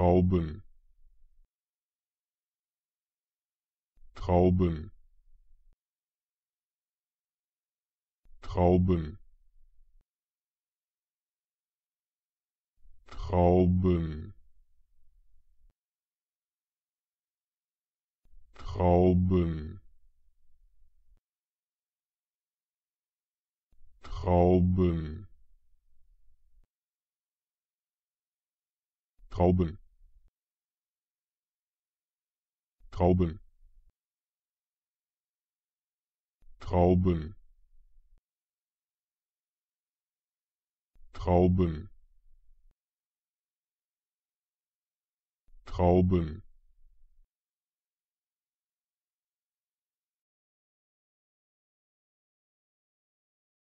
Trauben Trauben Trauben Trauben Trauben Trauben Trauben Trauben Trauben Trauben Trauben